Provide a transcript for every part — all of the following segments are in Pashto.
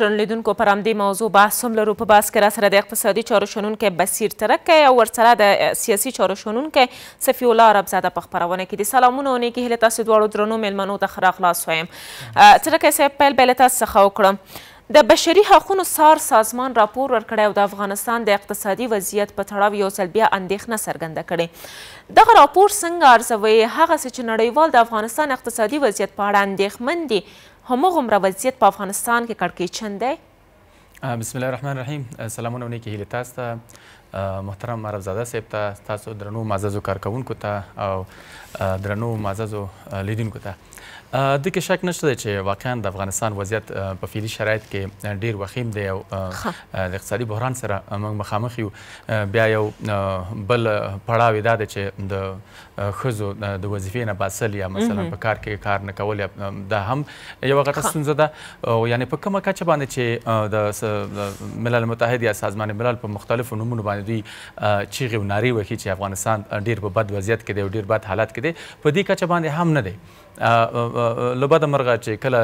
ترنلیدونکو پر همدې موضوع بحث هم لرو په بحث کې راسره د اقتصادي چارو شنونکی بصیر ترکی او ورسره د سیاسي چارو شنونکی صفی الله ربزاده په خپرونه کې د سلامونه او نیکې هیلې تاسو دواړو درنو میلمنو ته ښه راغلاست وایم ترکی صاحب پیل به له تاسو څخه وکړم د بشري حقوقو سار سازمان راپور ورکړی او د افغانستان د اقتصادي وضعیت په تړاو یو ځل بیا اندېښنه څرګنده کړې دغه راپور څنګه ارزوي هغه څه چې نړیوال د افغانستان اقتصادي وضعیت په اړه اندېښمن دي همغومره وضعیت په افغانستان کې کړکېچن دی بسم الله الرحمن الرحیم سلامونه او نیکې هیلې تاسو ته محترم عربزاده صاحب ته تاسو درنو معززو کارکوونکو ته او درنو معززو لیدونکو ته د کې شک نشته چې واقعا د افغانستان وضعیت په فعلي شرایط کې ډیر وخیم دی او د اقتصادي بحران سره موږ مخامخ یو بیا یو بل پړاو دا دی چې د ښځو د وظیفې نه باسل یا مثلا په کار کې کار نه کول دا هم یوه غټه ستونزه ده او یعنې په کومه کچه باندې چې د ملل متحد یا سازمان ملل په مختلفو نومونو باندې دوی چیغې او نارې وهي چې افغانستان ډیر په بد وضعیت کې دی او ډیر بد حالت کې دی په دې کچه باندې هم نه دی لوبه د مرغه چې کله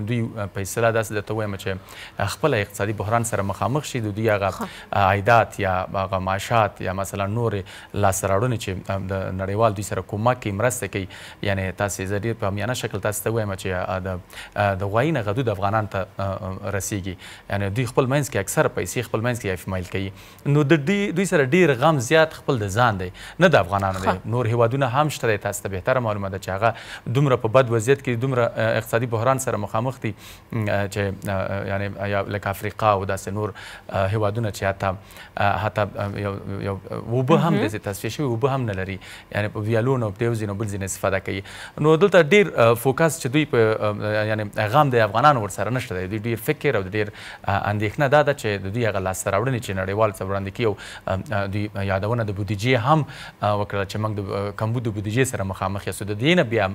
دوی په اصطلاح داسې درته وایم چې خپل اقتصادي بحران سره مخامخ شي د دوی هغه عایدات یا هغه معاشات یا مثلا نورې لاسته راوړنې چې د نړیوال دوی سره کومک کوي مرسته کوي یعنې تاسې زه ډېر په عامیانه شکل تاسو ته وایم چې د غوایي نه غدود افغانان ته رسیږي یعنې دوی خپل منځ کې اکثر پیسې خپل منځ کې افمایل کوي نو د دوی سره ډېر غم زیات خپل د ځان دی نه د افغانانو دی نور هیوادونه هم شته دی تاسو ته بهتره معلومه ده چې هغه دومره په بد وضعیت کې دومره اقتصادي بحران سره مخامخ مخامخ دي چې یعنی لکه افریقا او داسې نور هیوادونه چې حتی حتی یو یو اوبه هم داسې تصفیه شوي اوبه هم نه لري یعنې په ویالونو په یو ځای نه بل ځای استفاده کوي نو دلته ډېر فوکس چې دوی په یعنی غم د افغانانو ورسره نشته دی دوی ډېر فکر او ډېر اندېښنه دا ده چې د دوی هغه لاسته راوړنې چې نړیوال څه وړاندې کوي او دوی یادونه د بودیجې هم وکړه چې موږ د کمبود بودیجې سره مخامخ یو د دې نه بیا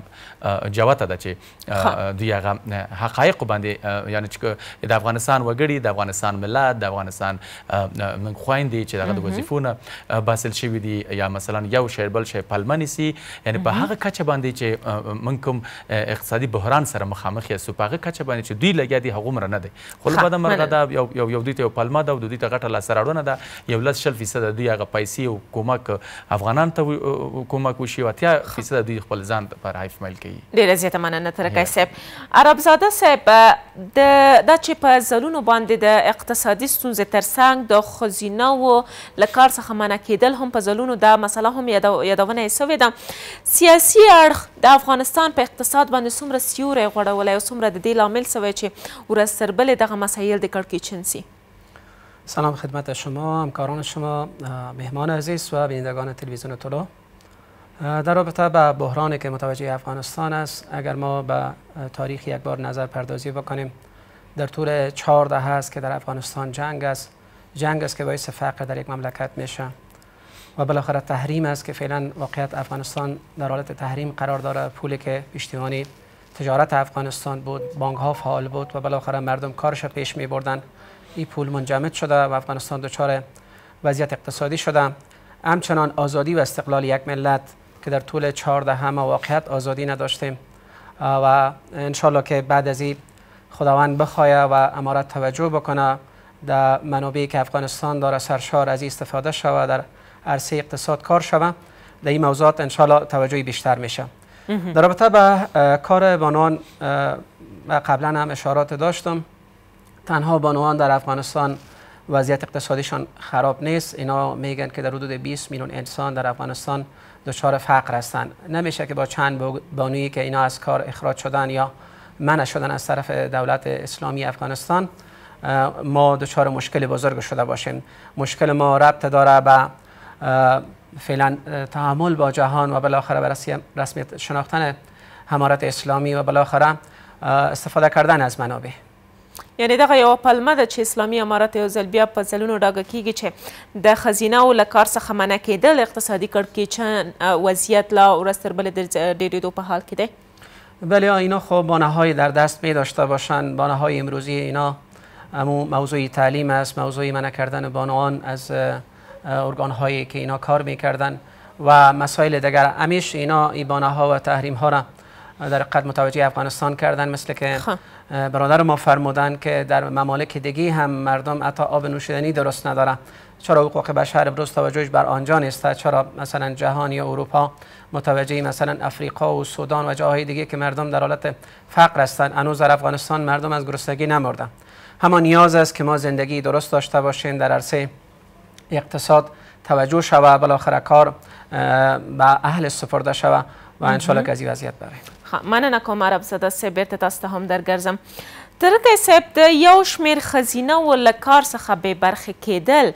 جوته ده چې دوی هغه حقایق باندې یعنی چې د افغانستان وګړي د افغانستان ملت د افغانستان خويندې چې دغه وظیفونه باسل شوي دي یا مثلا یو شعر بل شی پلمنی سي یعنی په هغه کچه باندې چې من کوم اقتصادي بحران سره مخامخ یو په هغه کچه باندې چې دوی لګیا دي هغه مر نه دي خو له بده مرغه دا یو یو یو دوی ته پلمه ده او دوی ته غټه لاسراړونه ده یو لس شل فیصد دوی هغه پیسې او کومک افغانان ته کومک وشي او اتیا فیصد دوی خپل ځان پر حیف مایل کوي ډیره زیاته مننه ترکای صاحب عرب ساده صاحب د دا چې په زلونو باندې د اقتصادي ستونزې ترڅنګ د خزینه و له کار څخه منع کېدل هم په زلونو دا مسله هم یادونه یې سوې ده سیاسي اړخ د افغانستان په اقتصاد باندې څومره سیوری غوړولی او څومره د دې لامل سوی چې ورځ تر بلې دغه مسایل د کړکې چین سي سلام خدمت شما همکاران شما مهمان عزیز و بینندگان تلویزیون طلا در رابطه به بحرانی که متوجه افغانستان است اگر ما به تاریخ یک بار نظر پردازی بکنیم در طول چهار هست که در افغانستان جنگ است جنگ است که باعث فقر در یک مملکت میشه و بالاخره تحریم است که فعلا واقعیت افغانستان در حالت تحریم قرار داره پولی که پشتیبانی تجارت افغانستان بود بانک ها فعال بود و بالاخره مردم کارش پیش می این پول منجمد شده و افغانستان دچار وضعیت اقتصادی شده همچنان آزادی و استقلال یک ملت که در طول 14 همه واقعیت آزادی نداشتیم و انشالله که بعد از این خداوند بخواه و امارت توجه بکنه در منابعی که افغانستان داره سرشار از استفاده شود در عرصه اقتصاد کار شود در این موضوعات انشالله توجهی بیشتر میشه در رابطه به کار بانوان قبلا هم اشارات داشتم تنها بانوان در افغانستان وضعیت اقتصادیشان خراب نیست اینا میگن که در حدود 20 میلیون انسان در افغانستان دچار فقر هستند نمیشه که با چند بانویی که اینا از کار اخراج شدن یا منع شدن از طرف دولت اسلامی افغانستان ما دچار مشکل بزرگ شده باشیم مشکل ما ربط داره به فعلا تعامل با جهان و بالاخره به رسمیت شناختن حمارت اسلامی و بالاخره استفاده کردن از منابع یعنی دغه یو پلمه ده چې اسلامي امارت یو ځل بیا په ځلونو ډاګه کیږي چې د خزینه او له کار څخه منع کېدل اقتصادي کړکېچن وضعیت لا ورځ تر بلې ډېرېدو په حال کې دی بله اینا خب بانه در دست می داشته باشن بانه های امروزی اینا امو موضوعی تعلیم است موضوعی منع کردن بانوان از ارگان هایی که اینا کار میکردن و مسائل دیگر امیش اینا ای و تحریم را در قد متوجه افغانستان کردن مثل که خب. برادر ما فرمودن که در ممالک دیگی هم مردم حتی آب نوشیدنی درست ندارن چرا حقوق بشر امروز توجهش بر آنجا نیست چرا مثلا جهان یا اروپا متوجه مثلا افریقا و سودان و جاهای دیگه که مردم در حالت فقر هستند انوز در افغانستان مردم از گرسنگی نمردن همان نیاز است که ما زندگی درست داشته باشیم در عرصه اقتصاد توجه شوه بالاخره کار به اهل سپرده شود و انشالله که از این وضعیت بریم مننه کوم عرب زده صاحب بیرته تاسو ته هم درګرځم ترکی صاحب د یو شمیر خزینه و له کار څخه بې برخې کېدل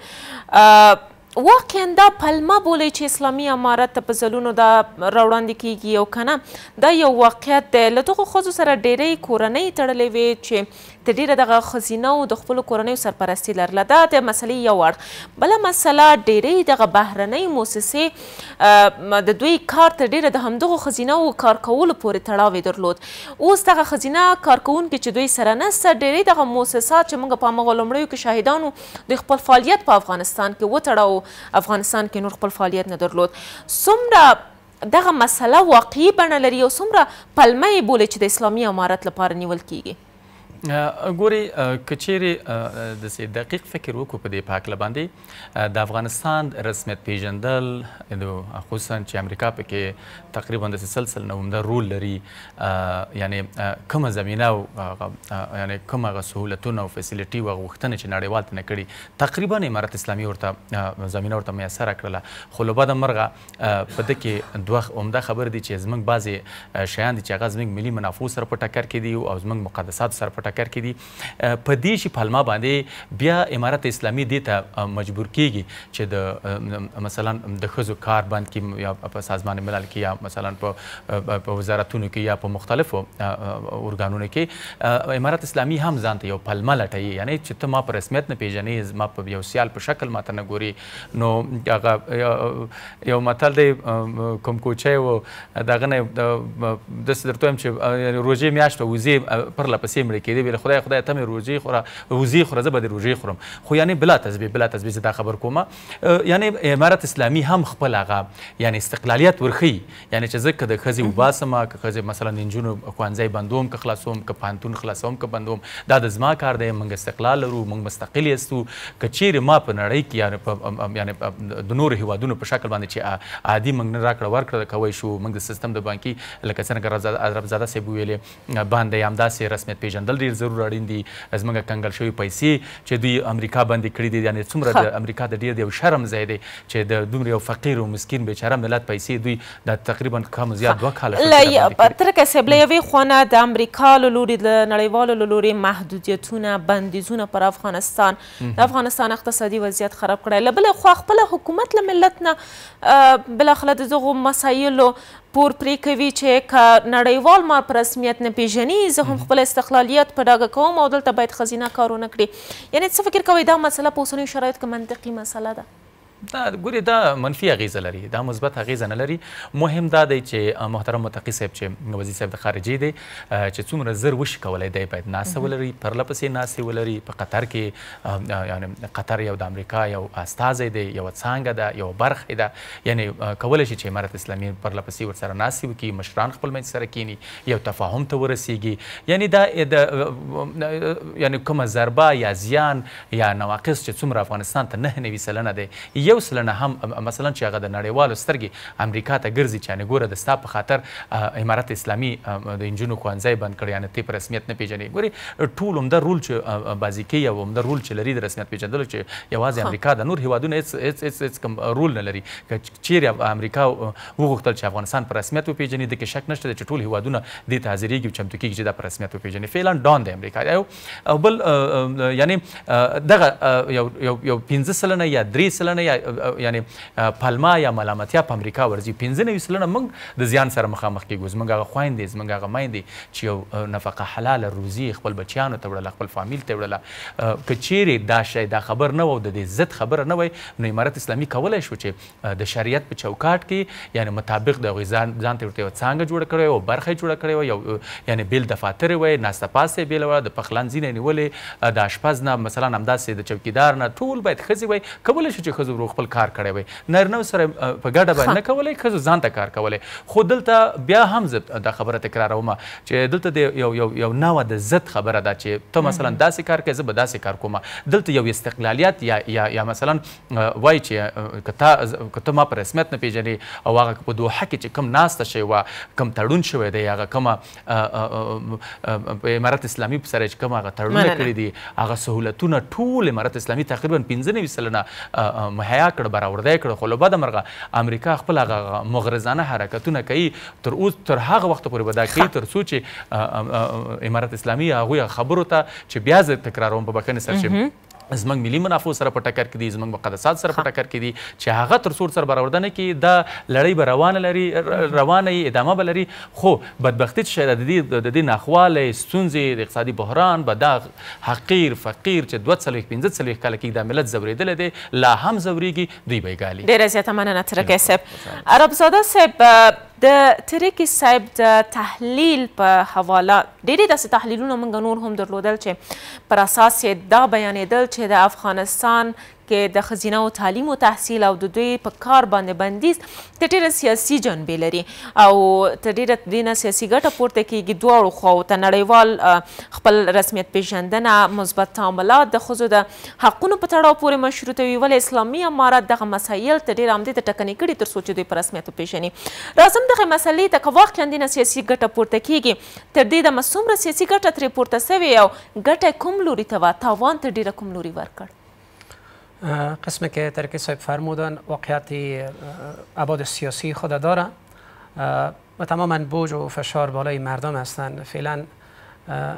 واقعا دا پلمه بولی چې اسلامي امارت ته په ځلونو دا راوړاندې کیږي او که نه دا یو واقعیت دی له دغو ښځو سره ډیری کورنۍ تړلې وې چې تر ډیره دغه خزینه او د خپل کورنۍ سرپرستی لرله دا د مسلې یو اړخ بل مسله ډیرې دغه بهرنۍ موسسې د دوی کار تر ډیره د همدغه خزینه او کار کولو پورې تړاو درلود اوس دغه خزینه کارکونکي چې دوی سره نسته ډیرې دغه موسسات چې موږ په همغه لومړیو کې شاهدانو د خپل فعالیت په افغانستان کې وتړاو افغانستان کې نور خپل فعالیت نه درلود څومره دغه مسله واقعي بڼه لري او څومره پلمه یې بولي چې د اسلامي امارت لپاره نیول کیږي ګوري کچيري د سي دقیق فکر وکړو په دې پاکل باندې د افغانستان رسمیت پیژندل خصوصا چې امریکا پکې تقریبا د سلسله نومده رول لري یعنی کومه زمينه او یعنی کومه غسهولتونه او فیسیلیټي او غوښتنه چې نړیوال ته کړي تقریبا امارات اسلامي ورته زمينه ورته میسر کړله خو لوبه د مرغه په دې کې دوه عمده خبر دي چې زمنګ بعضي شیان دي چې هغه زمنګ ملي منافعو سره په ټکر کې دي او زمنګ مقدسات سره په ټکر کې دي په دې شي پالما باندې بیا امارت اسلامي دې ته مجبور کیږي چې د مثلا د خزو کار باندې کې یا په سازمان ملل کې یا مثلا په په وزارتونو کې یا په مختلفو ارګانونو کې امارت اسلامي هم ځانته یو پلمه لټي یعنی چې ته ما په رسمیت نه پیژنې ما په یو سیال په شکل ماته نه ګوري نو هغه یو متل دی کوم کوچی و دغه نه داسې درته وایم چې روژې میاشت وزې پرله پسې مړې کېدې دې ویل خدای خدای ته مې روزي خوره وزي خوره زه به دې روزي خورم خو یعنی بلا تسبیح بلا تسبیح زه دا خبر کوم یعنی امارت اسلامي هم خپل هغه یعنی استقلالیت ورخی یعنی چې زه که د ښځې وباسمه که ښځې مثلا نجونو ښوونځی بندوم که خلاصوم که پوهنتون خلاصوم که بندوم دا د زما کار دی موږ استقلال لرو موږ مستقل یستو که چیرې ما په نړۍ کې یعنی په یعنی د نورو هیوادونو په شکل باندې چې عادي موږ نه راکړه ورکړه کوی شو موږ د سیستم د بانکي لکه څنګه عربزاده صاحب ویلې باندې همداسې رسمیت پیژندل ډېر ډیر ضرور اړین دي زموږ کنګل شوی پیسې چې دوی امریکا باندې کړی دي یعنی څومره د امریکا د ډیر یو شرم ځای دی چې د دومره یو فقیر او مسکین بیچاره ملت پیسې دوی د تقریبا کم زیات دوه کاله تر کسب له یوې خونه د امریکا له لوري د نړیوالو لوري محدودیتونه بندیزونه پر افغانستان د افغانستان اقتصادي وضعیت خراب کړی لبل خو خپل حکومت له ملت نه بل خلک دغه مسایلو پور پرې کوي چې که نړیوال ما په رسمیت نه پیژني زه هم خپل استقلالیت په ډاګه کوم او دلته باید خزینه کار ونه کړي یعنې څه فکر کوئ دا مسله په اوسنیو شرایطو کې منطقي مسله ده دا ګوري دا منفي اغیزه لري دا مثبت اغیزه نه لري مهم دا دی چې محترم متقی صاحب چې وزیر صاحب د خارجي دی چې څومره زر وشي کولای دی باید ناسه ولري پرله پسې ناسې ولري په قطر کې یعنی قطر یو د امریکا یو استازی دی یو څانګه ده یو برخه ده یعنی کولی شي چې امارت اسلامي پرله پسې ورسره ناسې وکړي مشران خپل منځ سره کینی یو تفاهم ته ورسیږي یعنی دا د یعنی کومه ضربه یا زیان یا نواقص چې څومره افغانستان ته نه نوي سلنه دی یو سلنه هم مثلا چې هغه د نړیوالو سترګې امریکا ته ګرځي چې یعنې ګوره د ستا په خاطر امارت اسلامي د نجونو ښوونځی بند کړی یعنې ته په رسمیت نه پېژنې ګورې ټول عمده رول چې بازي کوي او عمده رول چې لري د رسمیت پېژندلو چې یوازې امریکا د نور هیوادونه هېڅ هېڅ کوم رول نه لري که چیرې امریکا وغوښتل چې افغانستان په رسمیت وپېژني د کې شک نشته چې ټول هیوادونه دې ته حاضرېږي او چمتو کېږي چې دا په رسمیت وپېژني فعلا ډان دی امریکا او بل یعنې دغه یو یو پنځه سلنه یا درې سلنه یا یعنی پلما یا ملامتیا په امریکا ورځي پنځه نوي سلنه موږ د زیان سره مخامخ کیږو زموږ هغه خویندې زموږ هغه میندې چې یو نفقه حلاله روزي خپل بچیانو ته وړله خپل فامیل ته وړله که چیرې دا شی دا خبر نه و د دې ضد خبره نه وای نو امارت اسلامي کولی شو چې د شریعت په چوکاټ کې یعنی مطابق د هغوی ځان ځان ته ورته یوه څانګه جوړه کړې وه برخه یې جوړه کړې وه یو یعنی بیل دفاترې وای ناسته پاسې یې بیله وه د پخلنځي نه یې نیولې د اشپز نه مثلا همداسې د چوکیدار نه ټول باید ښځې وای کولی شو چې ښځو ورو خپل کار کړی وي نارینه سره په ګډه باندې نه کولی ښځو ځان ته کار کولی خو دلته بیا هم زه دا خبره تکراروم چې دلته د یو یو یو نوه د ضد خبره ده چې ته مثلا داسې کار کوې زه به داسې کار کوم دلته یو استقلالیت یا یا یا مثلا وایي چې که ته ما په رسمیت نه پیژنې او هغه په دوحه کې چې کم ناسته شوې وه کم تړون شوی دی هغه کومه امارت اسلامي سره چې کوم هغه تړونه کړي دي هغه سهولتونه ټول امارت اسلامي تقریبا پنځه نوي سلنه حیا کړ براورده کړ خو لوبه د مرغه امریکا خپل هغه مغرضانه حرکتونه کوي تر اوس تر هغه وخت پورې به دا کوي تر څو چې امارت اسلامي هغوی خبرو ته چې بیا زه تکراروم په بښنې سره چې زمنګ ملي منافع سره په ټکر کې دي زمنګ مقدسات سره په ټکر کې دي چې هغه تر څو سره برآورده نه کې دا لړۍ به روانه لري روانه ادامه به لري خو بدبختی چې د دې د دې ناخوالې ستونزې د اقتصادي بحران به دا حقیر فقیر چې 250 کال کې د ملت زوریدل دي لا هم زوريږي دوی به ګالي ډیره زیاته مننه ترکه صاحب عرب زاده صاحب د تریکی صاحب د تحلیل په حواله ډېری داسې تحلیلونه موږ نور هم درلودل چې پر اساس یې دا بیانېدل چې د افغانستان کې د خزینه او تعلیم او تحصیل او د دوی په کار باندې بندیز تر ډیره سیاسي جنبې لري او تر ډیره دینه سیاسي ګټه پورته کیږي دواړو خواو ته نړیوال خپل رسمیت پیژندنه مثبت تعاملات د ښځو د حقونو په تړاو پورې مشروطوي ولې اسلامي امارات دغه مسایل تر ډیره همدې ته ټکنې کړي تر څو چې دوی په رسمیت وپیژني راځم دغه مسلې ته که واقعا دینه سیاسي ګټه پورته کیږي تر دې دمه څومره سیاسي ګټه ترې پورته سوې او ګټه کوم لوري ته وه تاوان تر ډیره کوم لوري ورکړ قسم که ترکی صاحب فرمودن واقعیت عباد سیاسی خود داره و تماما بوج و فشار بالای مردم هستند فعلا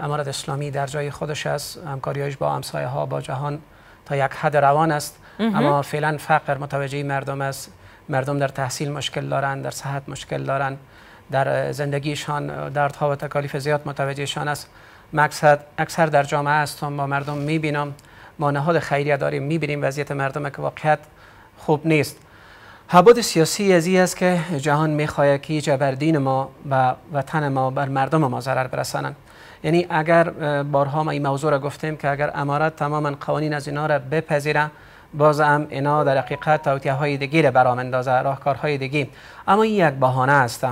امارت اسلامی در جای خودش است همکاریش با همسایه ها با جهان تا یک حد روان است اما فعلا فقر متوجه مردم است مردم در تحصیل مشکل دارند در صحت مشکل دارند در زندگیشان دردها و تکالیف زیاد متوجهشان است مقصد اکثر در جامعه هستم با مردم میبینم ما نهاد خیریه داریم میبینیم وضعیت مردم که واقعیت خوب نیست حباد سیاسی از است که جهان میخواید که جبردین ما و وطن ما بر مردم ما ضرر برسانند یعنی اگر بارها ما این موضوع را گفتیم که اگر امارت تماما قوانین از اینا را بپذیره باز هم اینا در حقیقت توتیه های دیگی را برام اندازه راهکارهای دیگی اما این یک بهانه است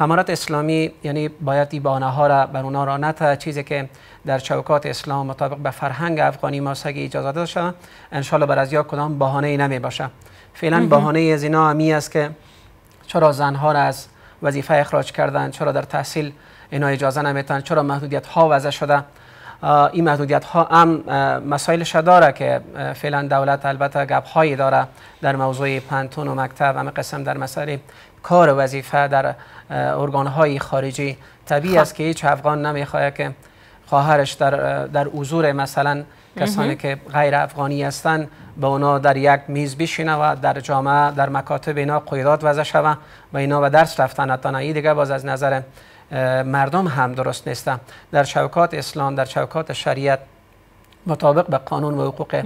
امارت اسلامی یعنی باید این بهانه ها را بر اونا را نتا چیزی که در چوکات اسلام مطابق به فرهنگ افغانی ما سگ اجازه داده شده انشالله بر از یا کدام بهانه ای نمی باشه فعلا بهانه از اینا همی است که چرا زنها را از وظیفه اخراج کردن چرا در تحصیل اینا اجازه نمیتن چرا محدودیت ها وضع شده این محدودیت ها هم مسائل داره که فعلا دولت البته گپ هایی داره در موضوع پنتون و مکتب همه قسم در مسئله کار وظیفه در ارگان های خارجی طبیعی خب. است که هیچ افغان نمیخواد که خواهرش در, در حضور مثلا کسانی که غیر افغانی هستند به اونا در یک میز بشینه و در جامعه در مکاتب اینا قیدات وضع شوه و اینا به درس رفتن حتی دیگه باز از نظر مردم هم درست نیسته در شوکات اسلام در شوکات شریعت مطابق به قانون و حقوق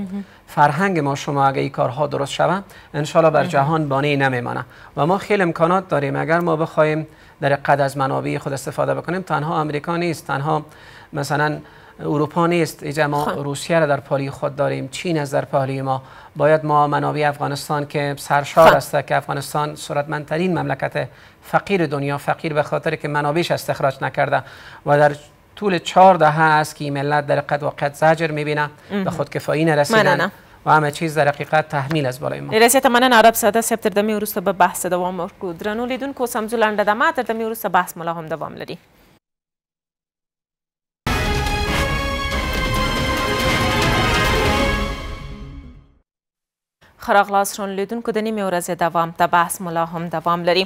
فرهنگ ما شما اگه این کارها درست شوه انشالله بر جهان بانی نمیمانه و ما خیلی امکانات داریم اگر ما بخوایم در قد از منابع خود استفاده بکنیم تنها امریکا نیست تنها مثلا اروپا نیست اینجا ما خب. روسیه را در پالی خود داریم چین از در پالی ما باید ما منابع افغانستان که سرشار خب. است که افغانستان منترین مملکت فقیر دنیا فقیر به خاطر که منابعش استخراج نکرده و در طول چهار دهه است که ملت در قد و قد زجر میبینه به خود کفایی نرسیدن و همه چیز در حقیقت تحمیل از بالای ما رسیت تمنن عرب ساده سب تر دمی به بحث دوام مرکود دمه دمی بحث ملاهم دوام لری. خراغلاس شون لیدونکو د نیمې ورځې دوام ته بحث ملا هم دوام لري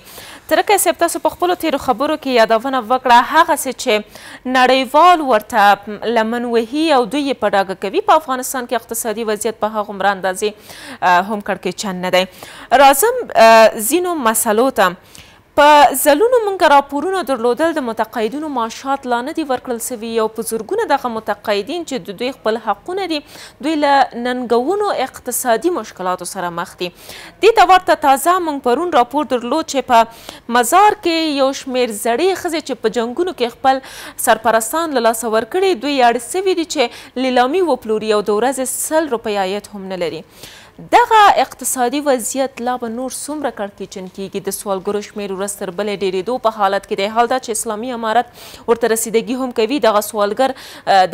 ترکه صاحب تاسو په خپلو تیرو خبرو کې یادونه وکړه هغسې چې نړیوال ورته لمن وهي او دوی یې په ډاګه کوي په افغانستان کې اقتصادي وضعیت په هغومره اندازې هم کړکېچن نه دی راځم ځینو مسلو ته په زلونو مونږ راپورونه درلودل د متقاعدینو معاشات لا نه دي ورکړل سوي او په زرګونه دغه متقاعدین چې د دوی خپل حقونه دي دوی له ننګونو اقتصادي مشکلاتو سره مخ دي دې ته ورته تازه مونږ پرون راپور درلود چې په مزار کې یو شمیر زړې ښځې چې په جنګونو کې خپل سرپرستان له لاسه ورکړي دوی اړ سوي دي چې لیلامي وپلوري او د ورځې سل روپۍ عاید هم نه لري دغه اقتصادي وضعیت لا به نور څومره کړکېچن کیږي د سوالګرو شمېر ورځ تر بلې ډېرېدو په حالت کې دی حال دا چې اسلامي امارت ورته رسیدګي هم کوي دغه سوالګر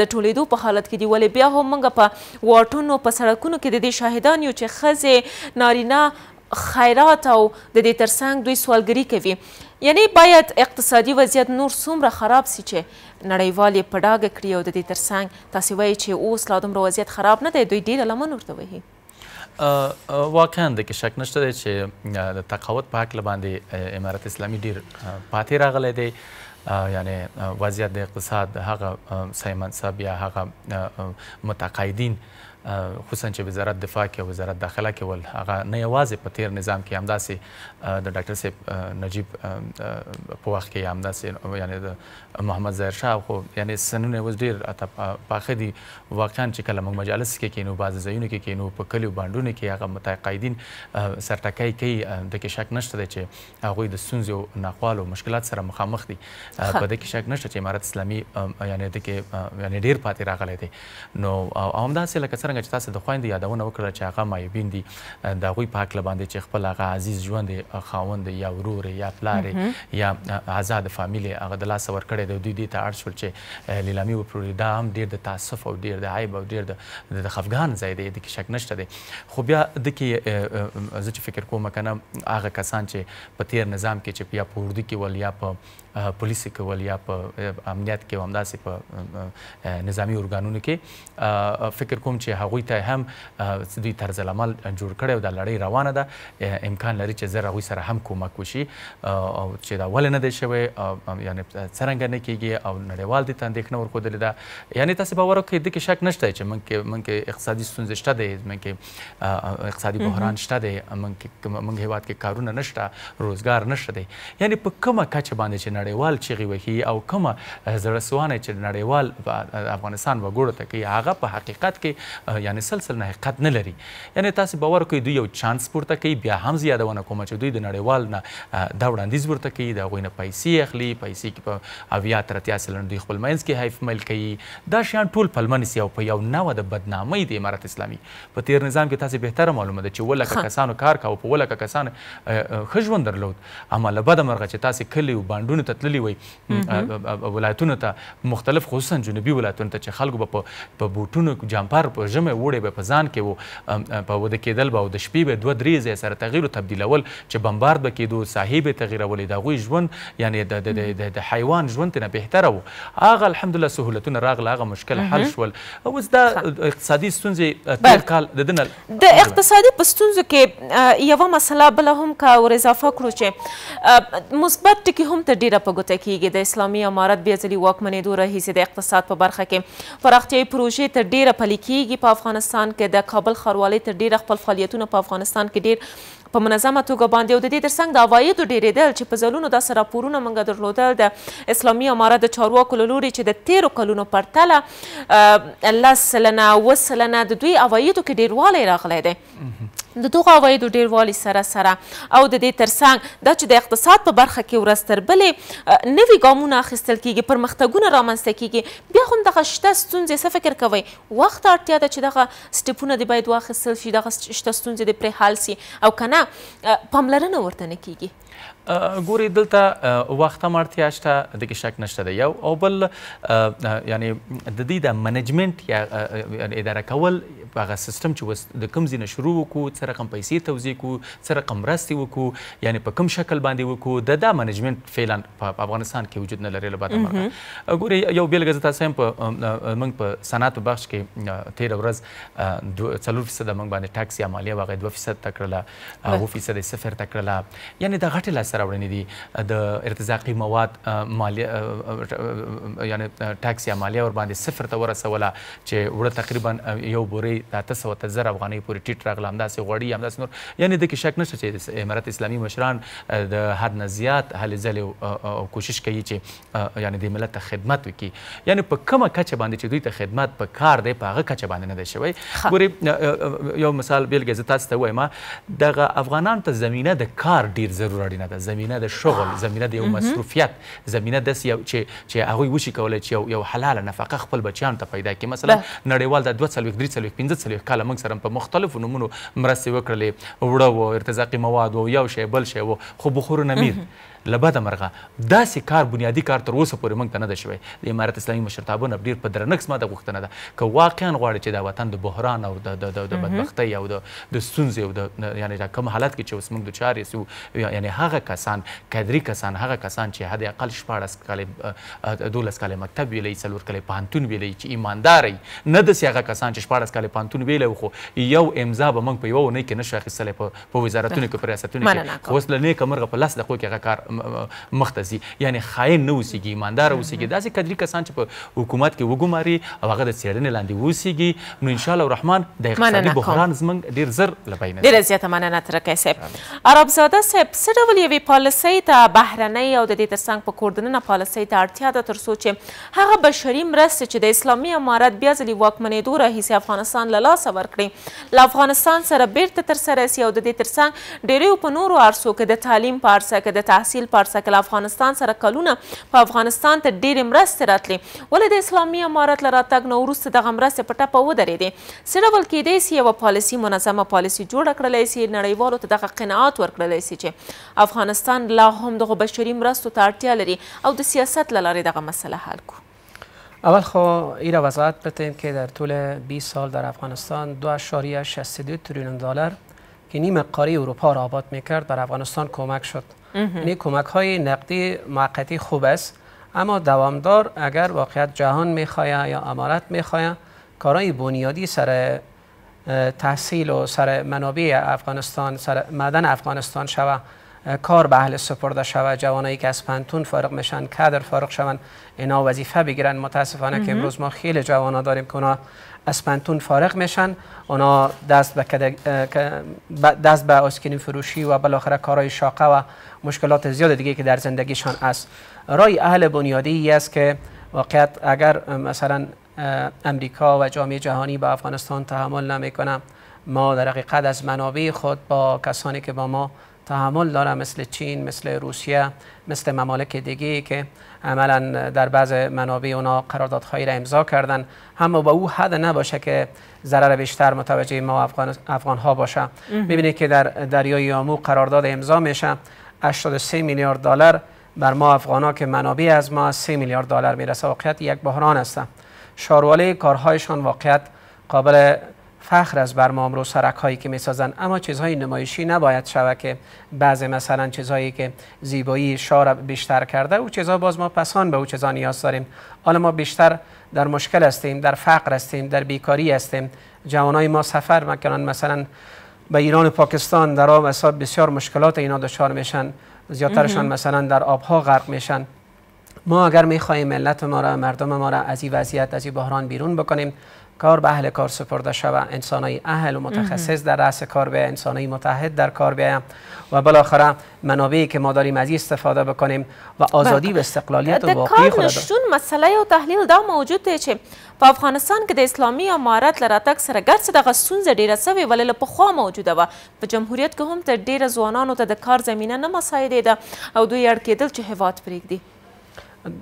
د ټولېدو په حالت کې دي ولې بیا هم موږ په واټونو په سړکونو کې د دې شاهدان یو چې ښځې نارینه خیرات او د دې ترڅنګ دوی سوالګري کوي یعنی باید اقتصادي وضعیت نور څومره خراب سي چې نړیوال یې په ډاګه کړي او د دې ترڅنګ تاسې وایي چې اوس لا دومره وضعیت خراب نه دی دوی ډېره لمن ورته وهي واقعا د کې شک نشته دی چې د تقاوت په هکله باندې امارت اسلامي ډیر پاتې راغلی دی یعنی وضعیت د اقتصاد هغه سیمنصب یا هغه متقاعدین خصوصا چې وزارت دفاع کې وزارت داخله کې ول هغه نه یوازې په تیر نظام کې همداسې د ډاکټر صاحب نجیب په وخت کې همداسې یعنی د محمد ظاهر شاه خو یعنی سنونه اوس ډېر اته پاخه دي واقعا چې کله موږ مجالس کې کینو بعضې ځایونو کې کینو په کلیو بانډونو کې هغه متقاعدین سرټکۍ کوي د کې شک نشته دی چې هغوی د ستونزو ناقوالو مشکلات سره مخامخ دي په دې کې شک نشته چې امارت اسلامي یعنی د کې یعنی ډېر پاتې راغلی دی نو او همداسې لکه سره همدارنګه چې تاسو د خويندې یادونه وکړه چې هغه مایبین دي د غوي پاک لباندې چې خپل هغه عزیز ژوند خاوند یا ورور یا پلار یا آزاد فامیل هغه د لاس ور کړی د دوی دي ته اړ شول چې لیلامي وپروي دا هم ډیر د تاسف او ډیر د عیب او ډیر د خفګان ځای دی د کې شک نشته دی خو بیا د کې زه چې فکر کوم کنه هغه کسان چې په تیر نظام کې چې بیا په اردو کې ول یا په پولیسي کول یا په امنیت کې همداسې په نظامی ارګانونو کې فکر کوم چې هغوی ته هم دوی طرز العمل جوړ کړی او دا لړۍ روانه ده امکان لري چې زر هغوی سره هم کومک وشي او چې دا ولې نه دی شوی یعنې څرنګه نه کېږي او نړیوال دې ته اندېښنه ورښودلې ده یعنې تاسې باور وکړئ دې کې شک نشته چې موږ کې موږ کې اقتصادي ستونزې شته دی موږ کې اقتصادي بحران شته دی موږ هیواد کې کارونه نشته روزګار نشته دی یعنې په کومه کچه باندې چې نړیوال چیغې وهي او کومه زړهسوانه چې نړیوال افغانستان وګړو ته کوي هغه په حقیقت کې یعنی سلسل نه حقیقت نه لري یعنی تاسو باور کوئ دوی یو چانس پورته کوي بیا هم زیادونه کومه چې دوی د نړیوال نه دا وړاندیز ورته کوي د هغوی نه پیسې اخلي پیسې کې په اویا تر اتیا سلنه دوی خپل منځ کې حیف مل کوي دا شیان ټول پلمه نیسي او په یو نوه د بدنامۍ د امارت اسلامي په تیر نظام کې تاسو بهتره معلومه ده چې ولکه کسانو کار کاوه په ولکه کسان ښه ژوند درلود اما له بده مرغه چې تاسو کلي او بانډونو ته ته تللی وي ولایتونو ته مختلف خصوصا جنوبي ولایتونو ته چې خلکو به په بوټونو جامپار په ژمه وړې به په ځان کې وو په وده کېدل به او د شپې به دوه درې ځای سره تغییر او تبدیلول چې بمبارد به کېدو ساحې به تغییرولې د هغوی ژوند یعنی د حیوان ژوند نه بهتره وو هغه الحمدلله سهولتونه راغله هغه مشکل حل شول اوس دا اقتصادي ستونزې تیر کال د دنه د اقتصادي پستونزو کې یو مسله بل هم کا ور اضافه کړو چې مثبت ټکی هم ته ډیره په ګوته کیږي د اسلامي امارت بیا ځلې واکمنېدو راهیسې د اقتصاد په برخه کې پراختیایي پروژې تر ډیره پلې کیږي په افغانستان کې د کابل ښاروالۍ تر ډیره خپل فعالیتونه په افغانستان کې ډیر په منظمه توګه باندې او د دې ترڅنګ د عوایدو ډیریدل چې په زلونو داسې راپورونه موږ درلودل د اسلامي امارت د چارواکو له لوري چې د تیرو کلونو پرتله لس سلنه اوه سلنه د دوی عوایدو کې ډیروالی راغلی دی د دغه عوایدو ډیروالي سره سره او د دې ترڅنګ دا چې د اقتصاد په برخه کې ورځ تر بلې نوي ګامونه اخیستل کیږي پرمختګونه رامنځته کیږي بیا هم دغه شته ستونزې څه فکر کوئ وخت اړتیا ده چې دغه سټپونه د باید واخیستل شي دغه شته ستونزې د پرې حل سي او که نه پاملرنه ورته نه کیږي ګوري دلته وخت مارتیا شته د کې شک نشته دی یو او بل یعنی د دې د منیجمنت یا اداره کول هغه سیستم چې د کم ځینه شروع وکړو څه رقم پیسې توزیع کو څه رقم مرستې وکړو یعنی په کوم شکل باندې وکړو د دا منیجمنت فعلا په افغانستان کې وجود نه لري له بعد مرګه ګوري یو بیلګه زه تاسو هم په موږ په صنعت بخش کې تیر ورځ 4% موږ باندې ټاکس یا مالیه واغې 2% تکړه لا 2% صفر تکړه لا یعنی دا غټه څه لاسته راوړنې دي د ارتزاقي مواد مالی یعنی ټاکس یا مالیه ور باندې صفر ته ورسوله چې وړه تقریبا یو بورې د اته سوه ته زر افغانۍ پورې ټیټ راغله همداسې غوړي همداسې نور یعنې د کې شک نشته چې د امارت اسلامي مشران د حد نه زیات هلې ځلې کوشش کوي چې یعنې د ملت ته خدمت وکړي یعنې په کومه کچه باندې چې دوی ته خدمت په کار دی په هغه کچه باندې نه دی شوی ګورې یو مثال بیلګه زه تاسو ته وایم دغه افغانان ته زمینه د کار ډیر ضرور اړینه زمينه ده زمينه د شغل زمينه د یو مصروفیت زمينه د چې چې هغه وشي کولای چې یو حلاله نفقه خپل بچیان ته پیدا کړي مثلا نړیوال د 243 3 15 کال موږ سره په مختلفو نمونو مرستې وکړلې وړه و ارتزاقي مواد او یو شی بل شی و خو بخور نمیر لبده مرغه داسې کار بنیادی کار تر اوسه پورې موږ ته نه ده شوی د امارت اسلامي مشرتابه نه ډېر په درنه قسمه د غوښتنه ده که واقعا غواړي چې دا وطن د بحران او د د بدبختۍ او د ستونزې او د یعنې دا کوم حالت کې چې اوس موږ دچار یو یعنې هغه کسان کادري کسان هغه کسان چې حد اقل شپاړس کالې دولس کالې مکتب ویلی څلور کالې پوهنتون ویلی چې ایماندار نه داسې هغه کسان چې شپاړس کالې پوهنتون ویلی خو یو امضا به موږ په یوه اونۍ کې نه شو اخیستلی په وزارتونو کې په ریاستونو کې خو اوس له نیکه مرغه په لس دقو کې هغه کار مخ ته ځي یعنی خاین نه اوسېږي ایماندار اوسېږي داسې قدري کسان چې په حکومت کې وګماري او هغه د څېړنې لاندې اوسېږي نو انشاءالله الرحمن د اقتصادي بحران زموږ ډېر زر له بینه ډېره زیاته مننه ترکی صاحب عربزاده صاحب څه ډول یوې پالیسۍ ته بهرنۍ او د دې تر څنګ په کوردننه پالیسۍ ته اړتیا ده تر څو چې هغه بشري مرستې چې د اسلامي امارت بیا ځلې واکمنېدو راهیسې افغانستان له لاسه ورکړي له افغانستان سره بیرته ترسره سي او د دې تر څنګ ډېریو په نورو عرصو کې د تعلیم په عرصه کې د تحصیل تمثیل په ارسکل افغانستان سره کلونه په افغانستان ته ډېرې مرستې راتلې ولې د اسلامي امارت له راتګ نه وروسته دغه مرستې په ټپه ودرېدې څه ډول کیدای سي یوه پالیسي منظمه پالیسي جوړه کړلی سي نړیوالو ته دغه قناعات ورکړلی سي چې افغانستان لا هم دغو بشري مرستو ته اړتیا لري او د سیاست له لارې دغه مسله حل کړو اول خب این را وضاحت بتیم که در طول 20 سال در افغانستان 2.62 تریلیون دلار که نیم قاره اروپا را آباد میکرد بر افغانستان کمک شد یعنی کمک های نقدی موقتی خوب است اما دوامدار اگر واقعیت جهان میخواه یا امارت میخواه کارهای بنیادی سر تحصیل و سر منابع افغانستان سر افغانستان شود کار به اهل سپرده شود جوانایی که از پنتون فارغ میشن کادر فارغ شوند اینا وظیفه بگیرن متاسفانه که امروز ما خیلی جوانا داریم که اونا از پنتون فارغ میشن اونا دست به دست به اسکین فروشی و بالاخره کارهای شاقه و مشکلات زیاد دیگه که در زندگیشان است رای اهل بنیادی است که واقعیت اگر مثلا امریکا و جامعه جهانی به افغانستان تحمل نمیکنه ما در حقیقت از منابع خود با کسانی که با ما تحمل داره مثل چین مثل روسیه مثل ممالک دیگه که عملا در بعض منابع اونا قراردادهایی را امضا کردن اما با او حد نباشه که ضرر بیشتر متوجه ما افغان, افغان ها باشه ببینید که در دریای یامو قرارداد امضا میشه 83 میلیارد دلار بر ما افغان ها که منابع از ما 3 میلیارد دلار میرسه واقعیت یک بحران است شارواله کارهایشان واقعیت قابل فخر از بر ما سرک هایی که میسازن اما چیزهای نمایشی نباید شود که بعضی مثلا چیزهایی که زیبایی شار بیشتر کرده او چیزها باز ما پسان به او چیزها نیاز داریم حالا ما بیشتر در مشکل هستیم در فقر هستیم در بیکاری هستیم جوانای ما سفر مکنان مثلا به ایران و پاکستان در آب حساب بسیار مشکلات اینا دچار میشن زیادترشان مثلا در آبها غرق میشن ما اگر میخواهیم ملت ما را مردم ما را از این وضعیت از این بحران بیرون بکنیم کار به اهل کار سپرده انسان انسانای اهل و متخصص در رأس کار به انسانای متحد در کار بیایم و بالاخره منابعی که ما داریم از استفاده بکنیم و آزادی بله. و استقلالیت و واقعی خود نشتون مسئله و تحلیل دا موجود دی چې په افغانستان که د اسلامي امارت لراتک تک سره ګرځ دغه ستونزه ډیره سوي ولې له پخوا موجوده و په جمهوریت که هم تر ډیره ځوانانو ته د کار زمینه نه ده او دوی اړ کېدل چې هیواد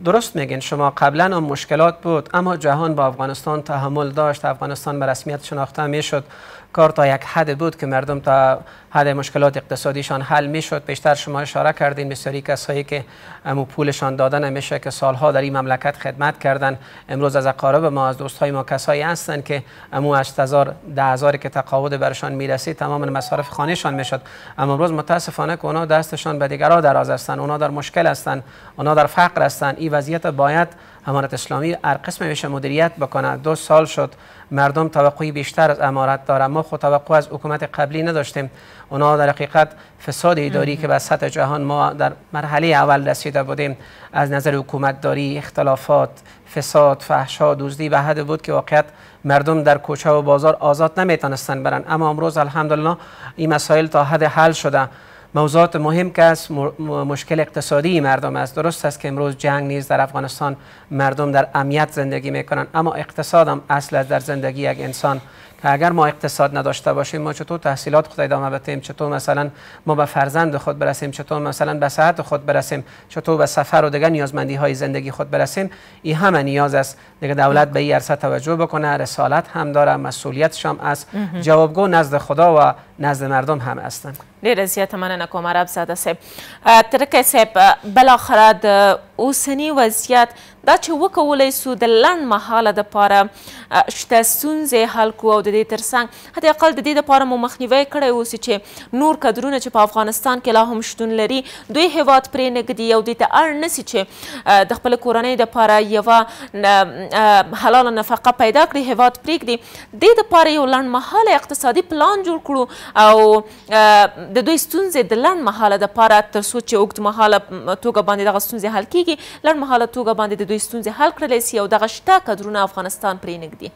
درست میگین شما قبلا هم مشکلات بود اما جهان با افغانستان تحمل داشت افغانستان به رسمیت شناخته میشد کار تا یک حد بود که مردم تا حد مشکلات اقتصادیشان حل میشد بیشتر شما اشاره کردین بسیاری کسایی که امو پولشان دادن نمیشه که سالها در این مملکت خدمت کردن امروز از اقارب ما از دوستهای ما کسایی هستند که امو 8000 10000 که تقاعد برشان میرسید تمام مصارف خانهشان میشد اما امروز متاسفانه که اونا دستشان به دیگران دراز هستند اونا در مشکل هستند اونا در فقر هستند این وضعیت باید امارت اسلامی هر قسم میشه مدیریت بکنه دو سال شد مردم توقعی بیشتر از امارت داره ما خود توقع از حکومت قبلی نداشتیم اونا در حقیقت فساد اداری که به سطح جهان ما در مرحله اول رسیده بودیم از نظر حکومت داری اختلافات فساد فحشا دزدی به حد بود که واقعیت مردم در کوچه و بازار آزاد نمیتونستن برن اما امروز الحمدلله این مسائل تا حد حل شده موضوعات مهم که از مشکل اقتصادی مردم است درست است که امروز جنگ نیز در افغانستان مردم در امیت زندگی میکنن اما اقتصادم هم اصل در زندگی یک انسان اگر ما اقتصاد نداشته باشیم ما چطور تحصیلات خود ادامه بدیم چطور مثلا ما به فرزند خود برسیم چطور مثلا به صحت خود برسیم چطور به سفر و دیگه نیازمندی های زندگی خود برسیم این همه نیاز است دیگه دولت به این عرصه توجه بکنه رسالت هم داره مسئولیتش هم است جوابگو نزد خدا و نزد مردم هم هستند ډیره زیاته من عرب زاده صاحب ترکی بالاخره وضعیت دا چې وکولای سو د لنډ مهاله دپاره شته ستونزې حل کړو او د دې تر څنګ حتی اقل د دې دپاره مو مخنیوی کړی اوسي چې نور کدرونه چې په افغانستان کې لا هم شتون لري دوی هیواد پرې نږدي او دې ته اړ نه سي چې د خپل کورنۍ دپاره یوه حلاله نفقه پیدا کړي هیواد پرېږدي دې دپاره یو لنډ مهاله اقتصادي پلان جوړ کړو او د دوی ستونزې د لنډ مهاله دپاره تر څو چې اوږد مهاله توګه باندې دغه ستونزې حل کیږي لنډ مهاله توګه باندې د دوی ستونزې حل کړلی سي او دغه شته کدرونه افغانستان پرې نږدي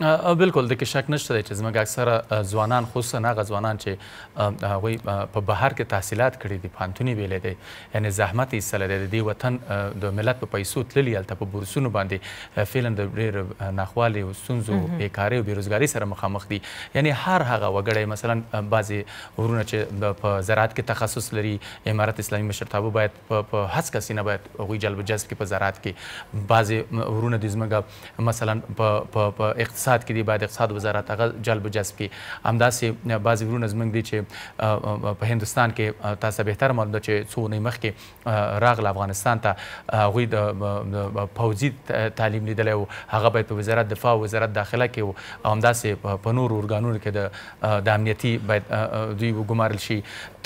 بالکل د کې شک نشته دی چې زموږ اکثره ځوانان خصوصا هغه ځوانان چې هغوی په بهر کې تحصیلات کړي دي پوهنتوني ویلی دی یعنې زحمت یې ایستلی دی د دې وطن د ملت په پیسو تللي هلته په بورسونو باندې فعلا د ډېر ناخوالي او ستونزو بېکارۍ او بېروزګارۍ سره مخامخ دي یعنې هر هغه وګړی مثلا بعضې ورونه چې په زراعت کې تخصص لري امارت اسلامي مشرتابه باید په هڅ کسینه باید هغوی جلب جذب کې په زراعت کې بعضې ورونه دي زموږ مثلا په اقتصاد اقتصاد کې دی باید اقتصاد وزارت هغه جلب جذب کړي همداسې بعضې ورونه زموږ دي چې په هندوستان کې تاسو بهتره معلوم ده چې څو اونۍ مخکې راغله افغانستان ته هغوی د پوځي تعلیم لیدلی و هغه باید په وزارت دفاع وزارت داخله کې و او همداسې په نورو ارګانونو کې د امنیتي باید دوی وګمارل شي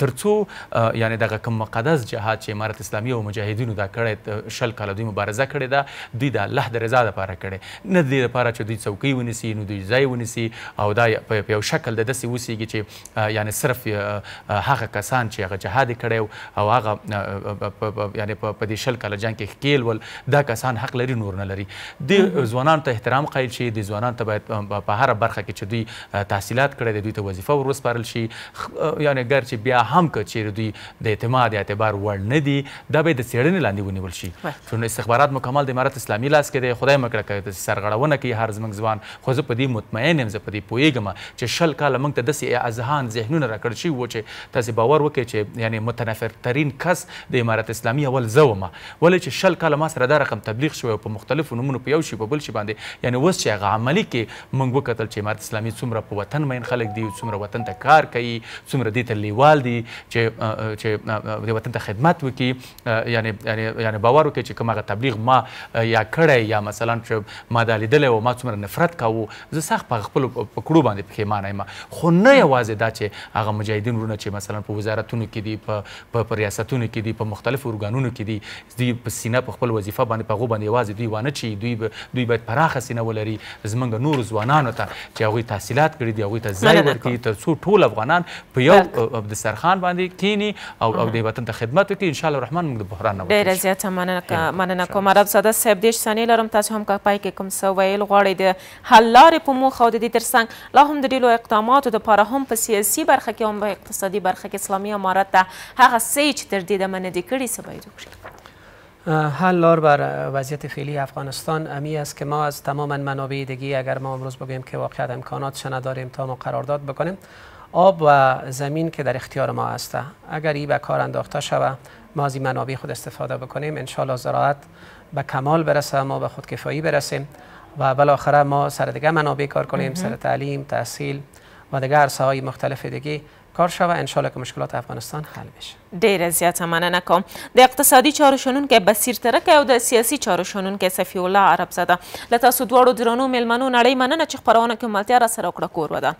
تر څو یعنی دغه کوم مقدس جهاد چې امارت اسلامي او مجاهدینو دا کړی شل کاله دوی مبارزه کړې ده دوی د الله د رضا لپاره کړې نه د دې لپاره چې دوی څوکۍ ونیسي ونیسي نو د ځای ونیسي او دا په یو شکل د داسې وسیږي چې یعنی صرف هغه کسان چې هغه جهاد کړی او هغه یعنی په دې شل کاله جنګ کې ښکیل ول دا کسان حق لري نور نه لري د ځوانانو ته احترام قایل شي د ځوانانو ته باید په هره برخه کې چې دوی تحصیلات کړی دی دوی ته وظیفه ورسپارل شي یعنی ګر چې بیا هم که چیرې دوی د اعتماد یا اعتبار وړ نه دي دا باید د څېړنې لاندې ونیول شي چون استخبارات مکمل د امارت اسلامي لاس کې دی خدای مکړه که سرغړونه کوي هر زموږ ځوان خو زه په دې مطمئن یم زه په دې پوهېږم چې شل کاله موږ ته داسې اذهان ذهنونه راکړل شوي وو چې تاسې باور وکړئ چې یعنې متنفر ترین کس د امارت اسلامي اول زه وم ولې چې شل کاله ما سره دا رقم تبلیغ شوی په مختلفو نومونو په یو شي په بل شي باندې یعنې اوس چې هغه عملي کې موږ وکتل چې امارت اسلامي څومره په وطن مین خلک دي څومره وطن ته کار کوي څومره دې ته لیوال دي چې چې د وطن ته خدمت وکړي یعنی یعنی یعنی باور وکړي چې کوم هغه تبلیغ ما یا کړی یا مثلا چې ما دا لیدلی او ما څومره نفرت کاوه زه سخت په خپل پکړو باندې پښیمانه یم خو نه یوازې دا چې هغه مجاهدین ورونه چې مثلا په وزارتونو کې دي په په ریاستونو کې دي په مختلفو ارګانونو کې دي دوی په سینه په خپل وظیفه باندې په غو باندې یوازې دوی وانه چی دوی دوی باید پراخه سینه ولري زمونږ نور ځوانانو ته چې هغوی تحصیلات کړي دي هغوی ته ځای ورکړي تر څو ټول افغانان په یو دسترخوان باندې کینی او او د وطن ته خدمت وکړي ان شاء الله الرحمن موږ د بحران نه ډیره زیاته مننه مننه کوم عرب ساده صاحب دېرش ثانیې لرم تاسو هم که پای کې کوم څه ویل غواړئ د حل لارې په موخه او د دې ترڅنګ لا هم د ډېرو اقداماتو دپاره هم په سیاسي برخه کې هم په اقتصادي برخه کې اسلامي امارت ته هغه څه چې تر دې دمه کړي څه باید وکړي حل لار بر وضعیت فعلی افغانستان امی است که ما از تمام منابع دیگی اگر ما امروز بگویم که واقعا امکانات نداریم تا ما قرارداد بکنیم آب و زمین که در اختیار ما است اگر ای به کار انداخته شوه ما از منابع خود استفاده بکنیم انشالله زراعت به کمال برسه ما به خودکفایی برسیم و بالاخره ما سر دیگه منابع کار کنیم سر تعلیم تحصیل و دیگه عرصه های مختلف دیگه کار شوه انشالله که مشکلات افغانستان حل بشه دیر زیات مننه کوم د اقتصادی چارو که بسیر ترک او د سیاسی چارو که صفی الله عرب زده لته و درنو ملمنو نړۍ مننه چې خبرونه کې ملتیا را سره وکړه کور